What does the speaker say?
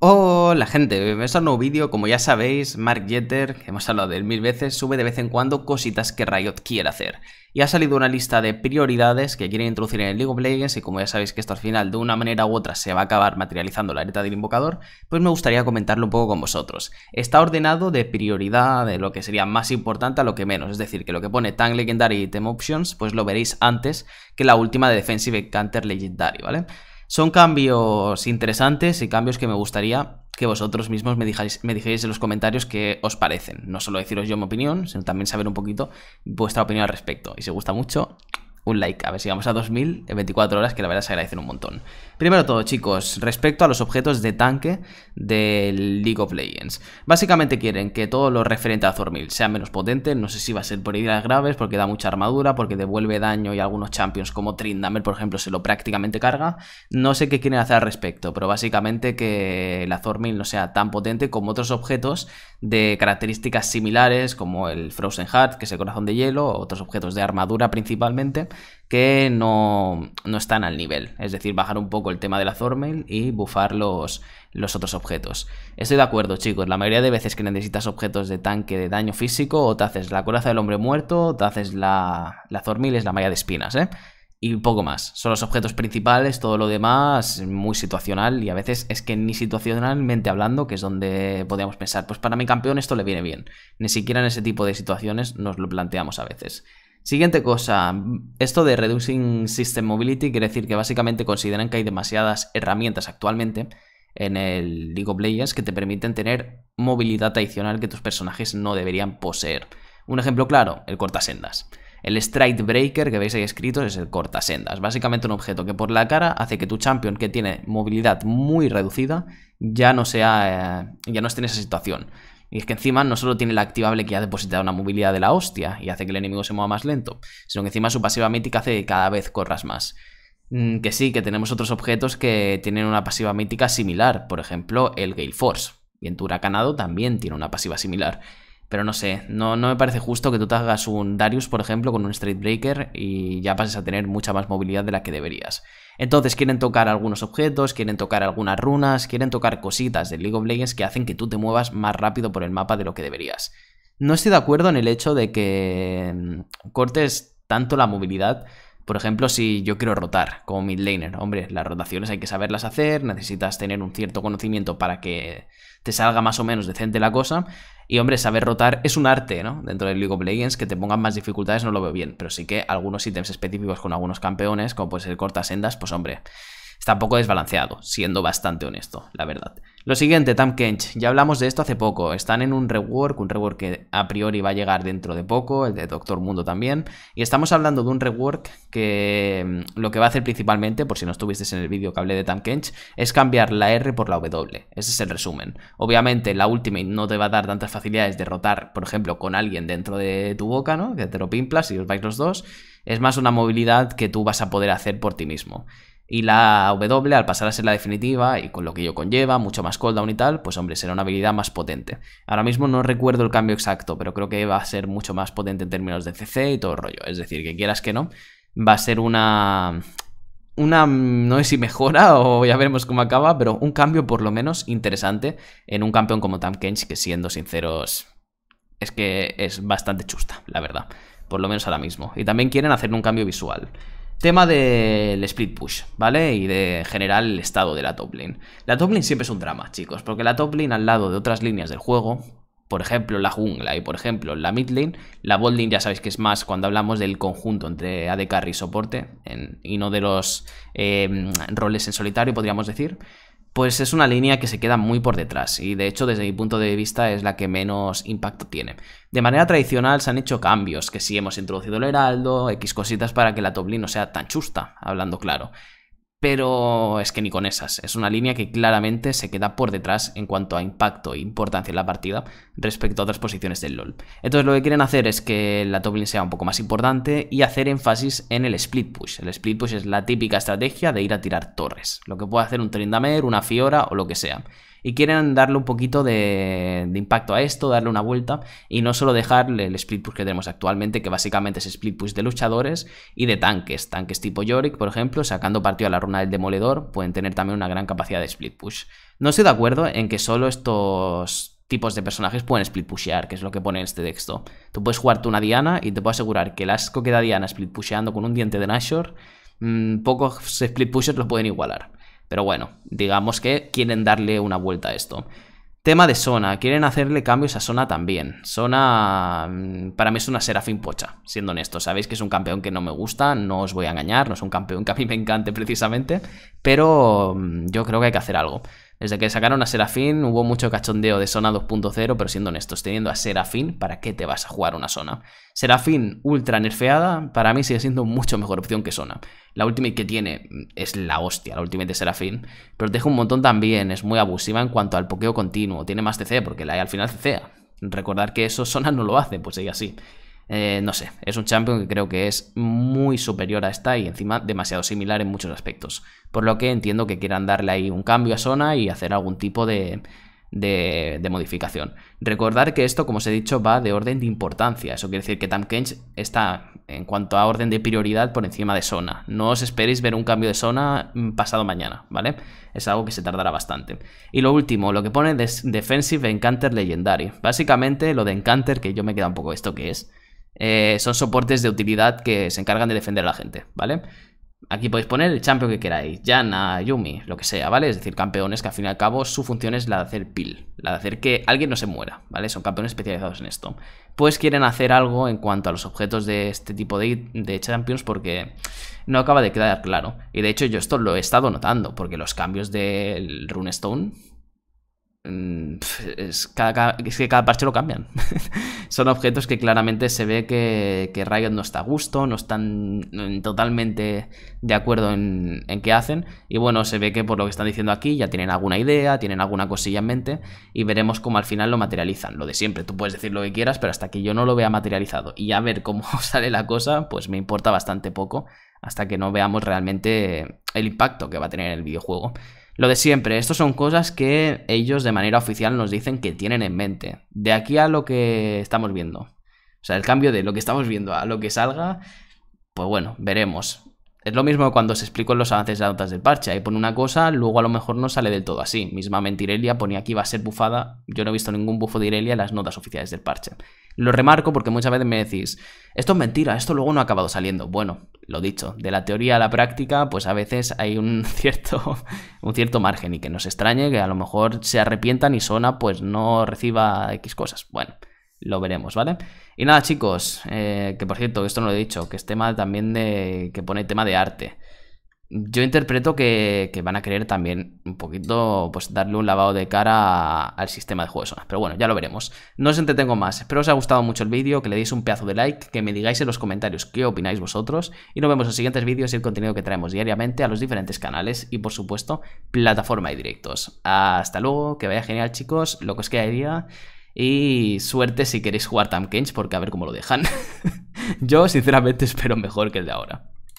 Hola gente, bienvenidos a nuevo vídeo, como ya sabéis, Mark Jeter, que hemos hablado de él mil veces, sube de vez en cuando cositas que Riot quiere hacer. Y ha salido una lista de prioridades que quieren introducir en el League of Legends y como ya sabéis que esto al final de una manera u otra se va a acabar materializando la areta del invocador, pues me gustaría comentarlo un poco con vosotros. Está ordenado de prioridad, de lo que sería más importante a lo que menos, es decir, que lo que pone Tank Legendary y Item Options, pues lo veréis antes que la última de Defensive Counter Legendary, ¿vale? Son cambios interesantes y cambios que me gustaría que vosotros mismos me dijáis, me en los comentarios qué os parecen. No solo deciros yo mi opinión, sino también saber un poquito vuestra opinión al respecto. Y si os gusta mucho, un like. A ver si vamos a 2000 en 24 horas, que la verdad se agradecen un montón. Primero todo, chicos, respecto a los objetos de tanque del League of Legends. Básicamente quieren que todo lo referente a Zormil sea menos potente. No sé si va a ser por ideas graves, porque da mucha armadura, porque devuelve daño y algunos champions como Trindamer, por ejemplo, se lo prácticamente carga. No sé qué quieren hacer al respecto, pero básicamente que la Zormil no sea tan potente como otros objetos de características similares, como el Frozen Heart, que es el corazón de hielo, otros objetos de armadura principalmente que no, están al nivel. Es decir, bajar un poco el tema de la Thormail y bufar los, otros objetos. Estoy de acuerdo, chicos. La mayoría de veces que necesitas objetos de tanque de daño físico, o te haces la coraza del hombre muerto, o te haces la, la es la malla de espinas, ¿eh? Y poco más. Son los objetos principales, todo lo demás muy situacional y a veces es que ni situacionalmente hablando, que es donde podríamos pensar, pues para mi campeón esto le viene bien. Ni siquiera en ese tipo de situaciones nos lo planteamos a veces. Siguiente cosa, esto de Reducing System Mobility quiere decir que básicamente consideran que hay demasiadas herramientas actualmente en el League of Legends que te permiten tener movilidad adicional que tus personajes no deberían poseer. Un ejemplo claro, el cortasendas. El Strike Breaker que veis ahí escrito es el cortasendas, básicamente un objeto que por la cara hace que tu champion que tiene movilidad muy reducida ya no sea eh, ya no esté en esa situación. Y es que encima no solo tiene la activable que ha depositado una movilidad de la hostia y hace que el enemigo se mueva más lento, sino que encima su pasiva mítica hace que cada vez corras más. Mm, que sí, que tenemos otros objetos que tienen una pasiva mítica similar, por ejemplo el Gale Force. Y en tu huracanado también tiene una pasiva similar. Pero no sé, no, no me parece justo que tú te hagas un Darius, por ejemplo, con un Straight Breaker y ya pases a tener mucha más movilidad de la que deberías. Entonces quieren tocar algunos objetos, quieren tocar algunas runas, quieren tocar cositas de League of Legends que hacen que tú te muevas más rápido por el mapa de lo que deberías. No estoy de acuerdo en el hecho de que mm, cortes tanto la movilidad. Por ejemplo, si yo quiero rotar como mid laner, hombre, las rotaciones hay que saberlas hacer, necesitas tener un cierto conocimiento para que te salga más o menos decente la cosa, y hombre, saber rotar es un arte, ¿no? Dentro del League of Legends, que te pongan más dificultades no lo veo bien, pero sí que algunos ítems específicos con algunos campeones, como puede ser sendas, pues hombre, Está un poco desbalanceado, siendo bastante honesto, la verdad. Lo siguiente, Tam Kench. Ya hablamos de esto hace poco. Están en un rework, un rework que a priori va a llegar dentro de poco, el de Doctor Mundo también. Y estamos hablando de un rework que mm, lo que va a hacer principalmente, por si no estuviste en el vídeo que hablé de Tam Kench, es cambiar la R por la W. Ese es el resumen. Obviamente, la Ultimate no te va a dar tantas facilidades de rotar, por ejemplo, con alguien dentro de tu boca, ¿no? Que te lo pimplas y os vais los dos. Es más una movilidad que tú vas a poder hacer por ti mismo. Y la W, al pasar a ser la definitiva y con lo que ello conlleva, mucho más cooldown y tal, pues hombre, será una habilidad más potente. Ahora mismo no recuerdo el cambio exacto, pero creo que va a ser mucho más potente en términos de CC y todo rollo. Es decir, que quieras que no, va a ser una. Una, no sé si mejora o ya veremos cómo acaba, pero un cambio por lo menos interesante en un campeón como Tam Kench, que siendo sinceros, es que es bastante chusta, la verdad. Por lo menos ahora mismo. Y también quieren hacer un cambio visual. Tema del split push, ¿vale? Y de general el estado de la top lane. La top lane siempre es un drama, chicos, porque la top lane al lado de otras líneas del juego, por ejemplo la jungla y por ejemplo la mid lane, la bot lane ya sabéis que es más cuando hablamos del conjunto entre AD carry y soporte, y no de los eh, roles en solitario, podríamos decir pues es una línea que se queda muy por detrás y de hecho desde mi punto de vista es la que menos impacto tiene. De manera tradicional se han hecho cambios, que sí hemos introducido el heraldo, X cositas para que la top no sea tan chusta, hablando claro pero es que ni con esas. Es una línea que claramente se queda por detrás en cuanto a impacto e importancia en la partida respecto a otras posiciones del LoL. Entonces lo que quieren hacer es que la top sea un poco más importante y hacer énfasis en el split push. El split push es la típica estrategia de ir a tirar torres, lo que puede hacer un Tryndamere, una Fiora o lo que sea y quieren darle un poquito de, impacto a esto, darle una vuelta y no solo dejarle el split push que tenemos actualmente, que básicamente es split push de luchadores y de tanques, tanques tipo Yorick, por ejemplo, sacando partido a la runa del demoledor, pueden tener también una gran capacidad de split push. No estoy de acuerdo en que solo estos tipos de personajes pueden split pushear, que es lo que pone en este texto. Tú puedes jugarte una Diana y te puedo asegurar que el asco que da Diana split pusheando con un diente de Nashor, mm, pocos split pushers lo pueden igualar. Pero bueno, digamos que quieren darle una vuelta a esto. Tema de Sona, quieren hacerle cambios a Sona también. Sona mm, para mí es una Serafín Pocha, siendo honesto. Sabéis que es un campeón que no me gusta, no os voy a engañar, no es un campeón que a mí me encante precisamente, pero mm, yo creo que hay que hacer algo. Desde que sacaron a Serafín hubo mucho cachondeo de zona 2.0, pero siendo honestos, teniendo a Serafín, ¿para qué te vas a jugar una zona? Serafín ultra nerfeada, para mí sigue siendo mucho mejor opción que Sona. La ultimate que tiene mm, es la hostia, la ultimate de Serafín, pero deja un montón también, es muy abusiva en cuanto al pokeo continuo, tiene más CC porque la hay e al final CCA. Recordar que eso Sona no lo hace, pues ella así. Eh, no sé, es un champion que creo que es muy superior a esta y encima demasiado similar en muchos aspectos. Por lo que entiendo que quieran darle ahí un cambio a zona y hacer algún tipo de, modificación. Recordar que esto, como os he dicho, va de orden de importancia. Eso quiere decir que Tam Kench está, en cuanto a orden de prioridad, por encima de zona No os esperéis ver un cambio de zona mm, pasado mañana, ¿vale? Es algo que se tardará bastante. Y lo último, lo que pone Defensive Encounter Legendary. Básicamente, lo de Encounter, que yo me queda un poco esto que es. Eh, son soportes de utilidad que se encargan de defender a la gente, ¿vale? Aquí podéis poner el champion que queráis, Yana, Yumi, lo que sea, ¿vale? Es decir, campeones que al fin y al cabo su función es la de hacer pil, la de hacer que alguien no se muera, ¿vale? Son campeones especializados en esto. Pues quieren hacer algo en cuanto a los objetos de este tipo de, de champions porque no acaba de quedar claro. Y de hecho yo esto lo he estado notando, porque los cambios del runestone Mm, es, que cada parche lo cambian. Son objetos que claramente se ve que, que, Riot no está a gusto, no están totalmente de acuerdo en, en qué hacen. Y bueno, se ve que por lo que están diciendo aquí ya tienen alguna idea, tienen alguna cosilla en mente y veremos cómo al final lo materializan. Lo de siempre, tú puedes decir lo que quieras, pero hasta que yo no lo vea materializado y a ver cómo sale la cosa, pues me importa bastante poco hasta que no veamos realmente el impacto que va a tener el videojuego. Lo de siempre, Estos son cosas que ellos de manera oficial nos dicen que tienen en mente. De aquí a lo que estamos viendo. O sea, el cambio de lo que estamos viendo a lo que salga, pues bueno, veremos. Es lo mismo cuando se explicó en los avances de notas del parche. Ahí pone una cosa, luego a lo mejor no sale del todo así. Mismamente Irelia ponía aquí va a ser bufada. Yo no he visto ningún bufo de Irelia en las notas oficiales del parche. Lo remarco porque muchas veces me decís, esto es mentira, esto luego no ha acabado saliendo. Bueno, lo dicho, de la teoría a la práctica, pues a veces hay un cierto, un cierto margen y que nos extrañe que a lo mejor se arrepientan y Sona pues no reciba X cosas. Bueno, lo veremos, ¿vale? Y nada, chicos, eh, que por cierto, esto no lo he dicho, que es tema también de, que pone tema de arte yo interpreto que, van a querer también un poquito pues darle un lavado de cara al sistema de juegos. de Pero bueno, ya lo veremos. No os entretengo más. Espero os haya gustado mucho el vídeo, que le deis un pedazo de like, que me digáis en los comentarios qué opináis vosotros. Y nos vemos en los siguientes vídeos y el contenido que traemos diariamente a los diferentes canales y por supuesto plataforma y directos. Hasta luego, que vaya genial chicos, lo que os día, Y suerte si queréis jugar Tam porque a ver cómo lo dejan. Yo sinceramente espero mejor que el de ahora.